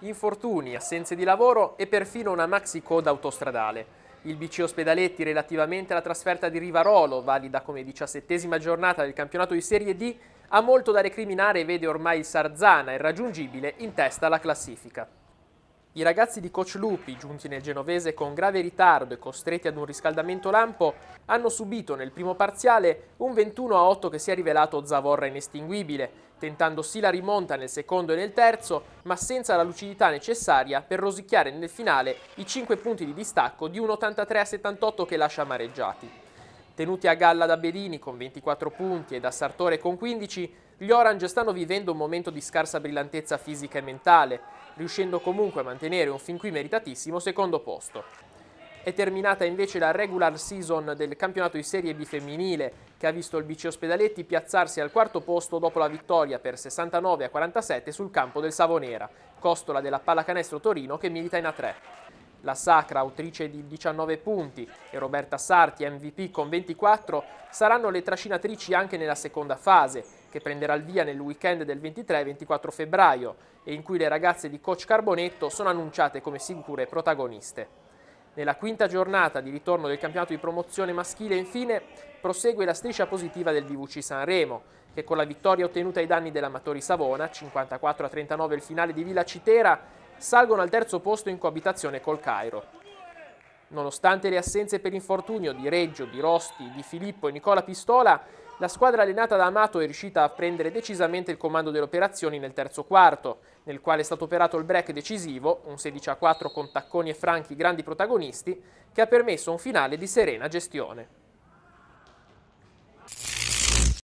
infortuni, assenze di lavoro e perfino una maxi coda autostradale. Il BC Ospedaletti relativamente alla trasferta di Rivarolo, valida come diciassettesima giornata del campionato di Serie D, ha molto da recriminare e vede ormai il Sarzana irraggiungibile in testa alla classifica. I ragazzi di Coach Lupi, giunti nel genovese con grave ritardo e costretti ad un riscaldamento lampo, hanno subito nel primo parziale un 21 a 8 che si è rivelato zavorra inestinguibile, tentando sì la rimonta nel secondo e nel terzo, ma senza la lucidità necessaria per rosicchiare nel finale i 5 punti di distacco di un 83 a 78 che lascia amareggiati. Tenuti a galla da Bedini con 24 punti e da Sartore con 15, gli Orange stanno vivendo un momento di scarsa brillantezza fisica e mentale, riuscendo comunque a mantenere un fin qui meritatissimo secondo posto. È terminata invece la regular season del campionato di Serie B femminile, che ha visto il BC Ospedaletti piazzarsi al quarto posto dopo la vittoria per 69 a 47 sul campo del Savonera, costola della pallacanestro Torino che milita in A3. La Sacra, autrice di 19 punti, e Roberta Sarti, MVP con 24, saranno le trascinatrici anche nella seconda fase, che prenderà il via nel weekend del 23 24 febbraio e in cui le ragazze di coach Carbonetto sono annunciate come sicure protagoniste. Nella quinta giornata di ritorno del campionato di promozione maschile, infine, prosegue la striscia positiva del VVC Sanremo, che con la vittoria ottenuta ai danni dell'Amatori Savona, 54-39 il finale di Villa Citera, salgono al terzo posto in coabitazione col Cairo. Nonostante le assenze per infortunio di Reggio, di Rosti, di Filippo e Nicola Pistola, la squadra allenata da Amato è riuscita a prendere decisamente il comando delle operazioni nel terzo quarto, nel quale è stato operato il break decisivo, un 16 a 4 con Tacconi e Franchi grandi protagonisti, che ha permesso un finale di serena gestione.